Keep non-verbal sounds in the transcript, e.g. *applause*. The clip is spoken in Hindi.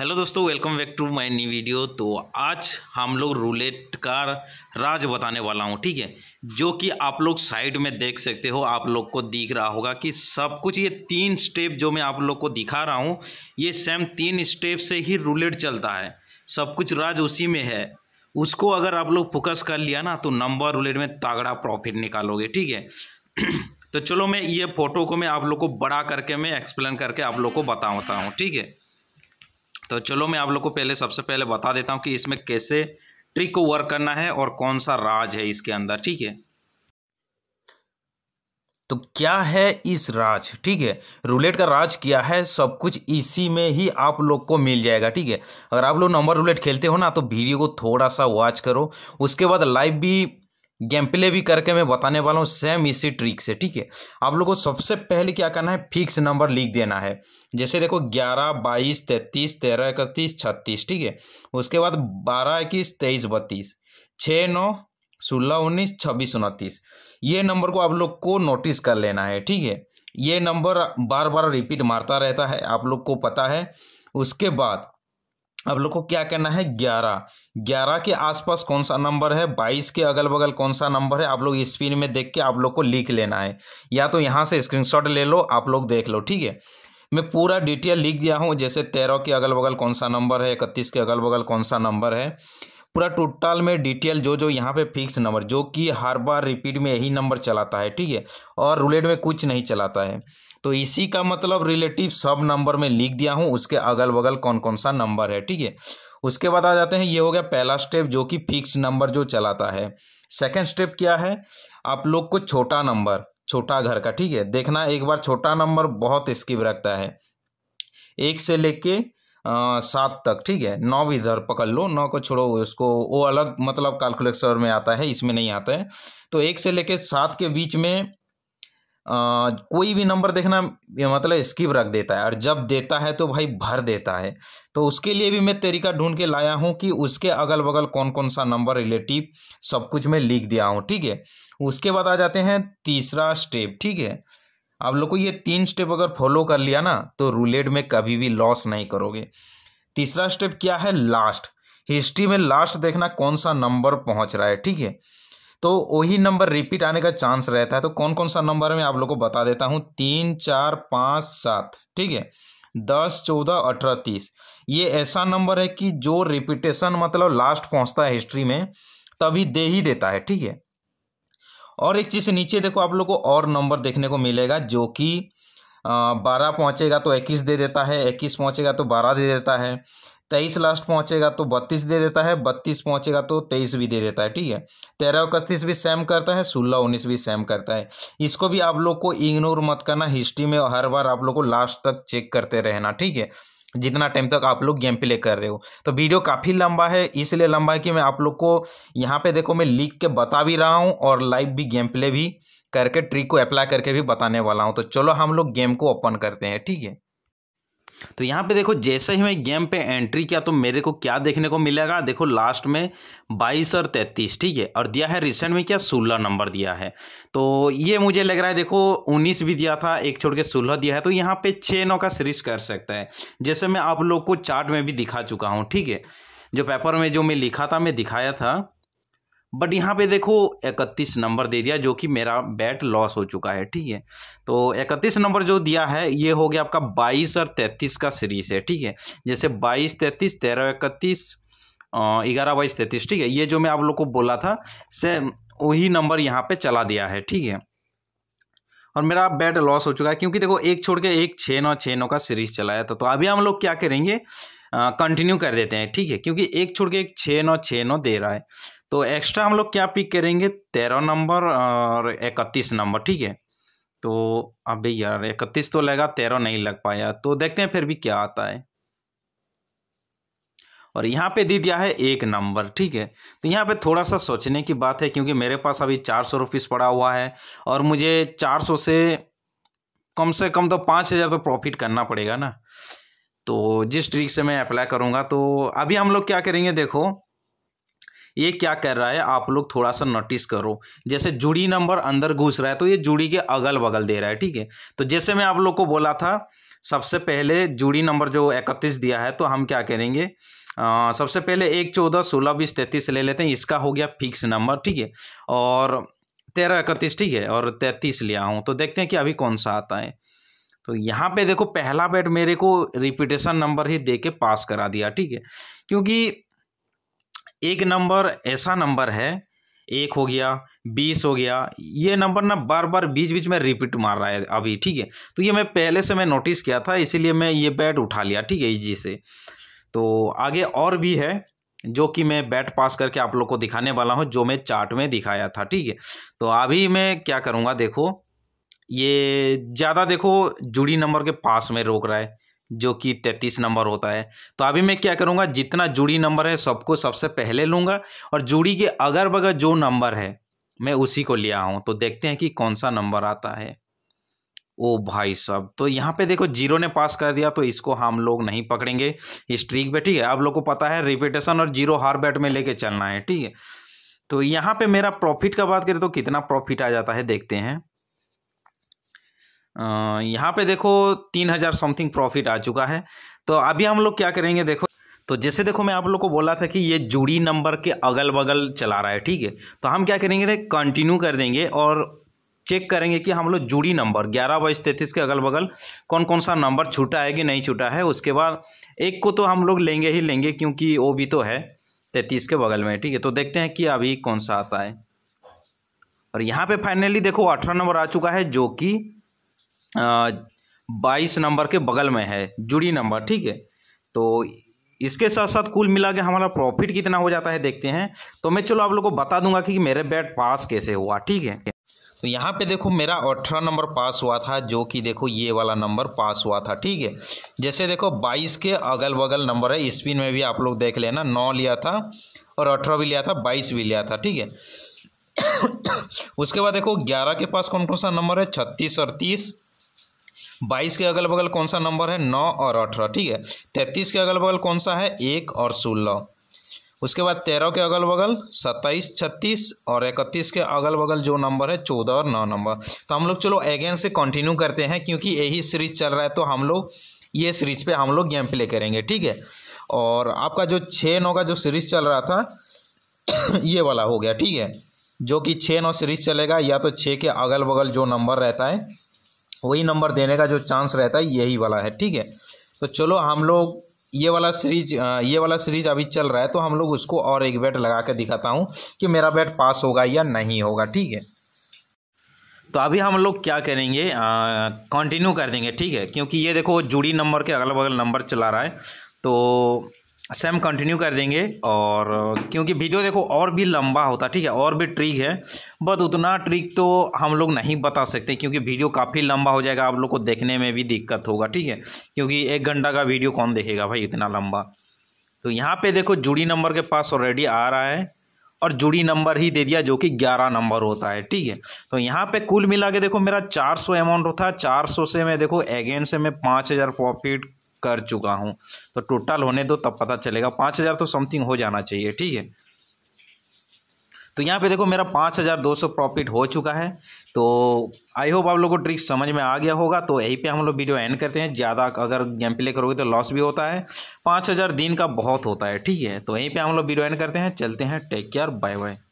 हेलो दोस्तों welcome back to my new video तो आज हम लोग रूलेट का राज बताने वाला हूँ ठीक है जो कि आप लोग साइड में देख सकते हो आप लोग को दिख रहा होगा कि सब कुछ ये तीन स्टेप जो मैं आप लोग को दिखा रहा हूँ ये सेम तीन स्टेप से ही रूलेट चलता है सब कुछ राज उसी में है उसको अगर आप लोग फोकस कर लिया ना तो नंबर रूलेट में तागड़ा प्रॉफिट निकालोगे ठीक है *clears throat* तो चलो मैं ये फ़ोटो को मैं आप लोग को बड़ा करके मैं एक्सप्लेन करके आप लोग को बताता हूँ ठीक है तो चलो मैं आप लोग को पहले सबसे पहले बता देता हूँ कि इसमें कैसे ट्रिक को वर्क करना है और कौन सा राज है इसके अंदर ठीक है तो क्या है इस राज ठीक है रूलेट का राज क्या है सब कुछ इसी में ही आप लोग को मिल जाएगा ठीक है अगर आप लोग नंबर रूलेट खेलते हो ना तो वीडियो को थोड़ा सा वॉच करो उसके बाद लाइव भी गेम प्ले भी करके मैं बताने वाला हूँ सेम इसी ट्रिक से ठीक है आप लोगों को सबसे पहले क्या करना है फिक्स नंबर लिख देना है जैसे देखो ग्यारह बाईस तैतीस तेरह इकतीस छत्तीस ठीक है उसके बाद बारह इक्कीस तेईस बत्तीस छः नौ सोलह उन्नीस छब्बीस उनतीस ये नंबर को आप लोग को नोटिस कर लेना है ठीक है ये नंबर बार बार रिपीट मारता रहता है आप लोग को पता है उसके बाद आप लोग को क्या करना है ग्यारह ग्यारह के आसपास कौन सा नंबर है बाईस के अगल बगल कौन सा नंबर है आप लोग स्क्रीन में देख के आप लोग को लिख लेना है या तो यहाँ से स्क्रीनशॉट ले लो आप लोग देख लो ठीक है मैं पूरा डिटेल लिख दिया हूँ जैसे तेरह के अगल बगल कौन सा नंबर है इकतीस के अगल बगल कौन सा नंबर है पूरा टोटल में डिटेल जो जो यहाँ पे फिक्स नंबर जो कि हर बार रिपीट में यही नंबर चलाता है ठीक है और रूलेट में कुछ नहीं चलाता है तो इसी का मतलब रिलेटिव सब नंबर में लिख दिया हूँ उसके अगल बगल कौन कौन सा नंबर है ठीक है उसके बाद आ जाते हैं ये हो गया पहला स्टेप जो कि फिक्स नंबर जो चलाता है सेकेंड स्टेप क्या है आप लोग को छोटा नंबर छोटा घर का ठीक है देखना एक बार छोटा नंबर बहुत स्किप रखता है एक से लेके सात तक ठीक है नौ भी इधर पकड़ लो नौ को छोड़ो उसको वो अलग मतलब कैलकुलेटर में आता है इसमें नहीं आता है तो एक से लेकर सात के बीच में आ, कोई भी नंबर देखना मतलब स्किप रख देता है और जब देता है तो भाई भर देता है तो उसके लिए भी मैं तरीका ढूंढ के लाया हूँ कि उसके अगल बगल कौन कौन सा नंबर रिलेटिव सब कुछ मैं लिख दिया हूँ ठीक है उसके बाद आ जाते हैं तीसरा स्टेप ठीक है आप लोग को ये तीन स्टेप अगर फॉलो कर लिया ना तो रूलेट में कभी भी लॉस नहीं करोगे तीसरा स्टेप क्या है लास्ट हिस्ट्री में लास्ट देखना कौन सा नंबर पहुंच रहा है ठीक है तो वही नंबर रिपीट आने का चांस रहता है तो कौन कौन सा नंबर है मैं आप लोग को बता देता हूँ तीन चार पाँच सात ठीक है दस चौदह अठारह तीस ये ऐसा नंबर है कि जो रिपीटेशन मतलब लास्ट पहुंचता है हिस्ट्री में तभी दे ही देता है ठीक है और एक चीज़ नीचे देखो आप लोग को और नंबर देखने को मिलेगा जो कि बारह पहुँचेगा तो इक्कीस दे देता है इक्कीस पहुँचेगा तो बारह दे देता है तेईस लास्ट पहुँचेगा तो बत्तीस दे देता है बत्तीस पहुँचेगा तो तेईस भी दे देता है ठीक है तेरह इकतीस भी सेम करता है सोलह उन्नीस भी सेम करता है इसको भी आप लोग को इग्नोर मत करना हिस्ट्री में हर बार आप लोग को लास्ट तक चेक करते रहना ठीक है जितना टाइम तक आप लोग गेम प्ले कर रहे हो तो वीडियो काफ़ी लंबा है इसलिए लंबा है कि मैं आप लोग को यहाँ पे देखो मैं लिख के बता भी रहा हूँ और लाइव भी गेम प्ले भी करके ट्रिक को अप्लाई करके भी बताने वाला हूँ तो चलो हम लोग गेम को ओपन करते हैं ठीक है तो यहाँ पे देखो जैसे ही मैं गेम पे एंट्री किया तो मेरे को क्या देखने को मिलेगा देखो लास्ट में बाईस और तैंतीस ठीक है और दिया है रिसेंट में क्या सोलह नंबर दिया है तो ये मुझे लग रहा है देखो उन्नीस भी दिया था एक छोड़ के सोलह दिया है तो यहाँ पे छः नौ का सीरीज कर सकता है जैसे मैं आप लोग को चार्ट में भी दिखा चुका हूँ ठीक है जो पेपर में जो मैं लिखा था मैं दिखाया था बट यहाँ पे देखो इकतीस नंबर दे दिया जो कि मेरा बैट लॉस हो चुका है ठीक है तो इकतीस नंबर जो दिया है ये हो गया आपका बाईस और तैंतीस का सीरीज है ठीक है जैसे बाईस तैंतीस तेरह इकतीस ग्यारह बाईस तैंतीस ठीक है ये जो मैं आप लोग को बोला था से वही नंबर यहाँ पे चला दिया है ठीक है और मेरा बैट लॉस हो चुका है क्योंकि देखो एक छोड़ के एक छः नौ छः नौ का सीरीज चलाया था तो अभी हम लोग क्या करेंगे कंटिन्यू कर देते हैं ठीक है क्योंकि एक छोड़ के एक छः नौ छः नौ दे रहा है तो एक्स्ट्रा हम लोग क्या पिक करेंगे तेरह नंबर और इकतीस नंबर ठीक है तो अबे यार इकतीस तो लगा तेरह नहीं लग पाया तो देखते हैं फिर भी क्या आता है और यहाँ पे दे दिया है एक नंबर ठीक है तो यहाँ पे थोड़ा सा सोचने की बात है क्योंकि मेरे पास अभी चार सौ रुपीस पड़ा हुआ है और मुझे चार सौ से कम से कम तो पाँच हज़ार तो प्रॉफिट करना पड़ेगा ना तो जिस ट्रिक से मैं अप्लाई करूँगा तो अभी हम लोग क्या करेंगे देखो ये क्या कर रहा है आप लोग थोड़ा सा नोटिस करो जैसे जुड़ी नंबर अंदर घुस रहा है तो ये जुड़ी के अगल बगल दे रहा है ठीक है तो जैसे मैं आप लोग को बोला था सबसे पहले जुड़ी नंबर जो इकतीस दिया है तो हम क्या करेंगे आ, सबसे पहले एक चौदह सोलह बीस तैंतीस ले लेते हैं इसका हो गया फिक्स नंबर ठीक है और तेरह इकतीस ठीक है और तैंतीस लिया हूँ तो देखते हैं कि अभी कौन सा आता है तो यहाँ पे देखो पहला बेट मेरे को रिपीटेशन नंबर ही दे के पास करा दिया ठीक है क्योंकि एक नंबर ऐसा नंबर है एक हो गया बीस हो गया ये नंबर ना बार बार बीच बीच में रिपीट मार रहा है अभी ठीक है तो ये मैं पहले से मैं नोटिस किया था इसीलिए मैं ये बैट उठा लिया ठीक है इजी से तो आगे और भी है जो कि मैं बैट पास करके आप लोग को दिखाने वाला हूँ जो मैं चार्ट में दिखाया था ठीक है तो अभी मैं क्या करूँगा देखो ये ज़्यादा देखो जुड़ी नंबर के पास में रोक रहा है जो कि तैतीस नंबर होता है तो अभी मैं क्या करूँगा जितना जुड़ी नंबर है सबको सबसे पहले लूँगा और जुड़ी के अगर बगर जो नंबर है मैं उसी को लिया हूँ तो देखते हैं कि कौन सा नंबर आता है ओ भाई साहब तो यहाँ पे देखो जीरो ने पास कर दिया तो इसको हम लोग नहीं पकड़ेंगे स्ट्रीक पे ठीक है आप लोग को पता है रिपीटेशन और जीरो हार बैट में लेके चलना है ठीक है तो यहाँ पे मेरा प्रॉफिट का बात करें तो कितना प्रॉफिट आ जाता है देखते हैं यहाँ पे देखो तीन हज़ार समथिंग प्रॉफिट आ चुका है तो अभी हम लोग क्या करेंगे देखो तो जैसे देखो मैं आप लोग को बोला था कि ये जुड़ी नंबर के अगल बगल चला रहा है ठीक है तो हम क्या करेंगे कंटिन्यू कर देंगे और चेक करेंगे कि हम लोग जुड़ी नंबर ग्यारह बाईस तैंतीस के अगल बगल कौन कौन सा नंबर छूटा है कि नहीं छूटा है उसके बाद एक को तो हम लोग लेंगे ही लेंगे क्योंकि वो भी तो है तैंतीस के बगल में ठीक है तो देखते हैं कि अभी कौन सा आता है और यहाँ पे फाइनली देखो अठारह नंबर आ चुका है जो कि बाईस नंबर के बगल में है जुड़ी नंबर ठीक है तो इसके साथ साथ कुल मिला के हमारा प्रॉफिट कितना हो जाता है देखते हैं तो मैं चलो आप लोग को बता दूंगा कि मेरे बैट पास कैसे हुआ ठीक है तो यहाँ पे देखो मेरा अठारह नंबर पास हुआ था जो कि देखो ये वाला नंबर पास हुआ था ठीक है जैसे देखो बाईस के अगल बगल नंबर है स्पिन में भी आप लोग देख लेना नौ लिया था और अठारह भी लिया था बाईस भी लिया था ठीक है *coughs* उसके बाद देखो ग्यारह के पास कौन कौन सा नंबर है छत्तीस अड़तीस बाईस के अगल बगल कौन सा नंबर है नौ और अठारह ठीक है तैतीस के अगल बगल कौन सा है एक और सोलह उसके बाद तेरह के अगल बगल सत्ताईस छत्तीस और इकतीस के अगल बगल जो नंबर है चौदह और नौ नंबर तो हम लोग चलो अगेन से कंटिन्यू करते हैं क्योंकि यही सीरीज चल रहा है तो हम लोग ये सीरीज पे हम लोग गेम प्ले करेंगे ठीक है और आपका जो छः नौ का जो सीरीज चल रहा था *coughs* ये वाला हो गया ठीक है जो कि छः नौ सीरीज चलेगा या तो छः के अगल बगल जो नंबर रहता है वही नंबर देने का जो चांस रहता है यही वाला है ठीक है तो चलो हम लोग ये वाला सीरीज ये वाला सीरीज अभी चल रहा है तो हम लोग उसको और एक बैट लगा कर दिखाता हूँ कि मेरा बैट पास होगा या नहीं होगा ठीक है तो अभी हम लोग क्या करेंगे कंटिन्यू कर देंगे ठीक है क्योंकि ये देखो जुड़ी नंबर के अगल बगल नंबर चला रहा है तो सेम हम कंटिन्यू कर देंगे और क्योंकि वीडियो देखो और भी लंबा होता ठीक है और भी ट्रिक है बट उतना ट्रिक तो हम लोग नहीं बता सकते क्योंकि वीडियो काफ़ी लंबा हो जाएगा आप लोग को देखने में भी दिक्कत होगा ठीक है क्योंकि एक घंटा का वीडियो कौन देखेगा भाई इतना लंबा तो यहाँ पे देखो जुड़ी नंबर के पास ऑलरेडी आ रहा है और जुड़ी नंबर ही दे दिया जो कि ग्यारह नंबर होता है ठीक है तो यहाँ पे कुल मिला के देखो मेरा चार सौ अमाउंट होता है चार सौ से मैं देखो अगेन से मैं पाँच हज़ार प्रॉफिट कर चुका हूँ तो टोटल होने दो तब पता चलेगा पाँच हज़ार तो समथिंग हो जाना चाहिए ठीक है तो यहाँ पे देखो मेरा पाँच हज़ार दो सौ प्रॉफिट हो चुका है तो आई होप आप लोगों को ट्रिक्स समझ में आ गया होगा तो यहीं पे हम लोग वीडियो एंड करते हैं ज़्यादा अगर गेम प्ले करोगे तो लॉस भी होता है पाँच हज़ार दिन का बहुत होता है ठीक है तो यहीं पे हम लोग वीडियो एंड करते हैं चलते हैं टेक केयर बाय बाय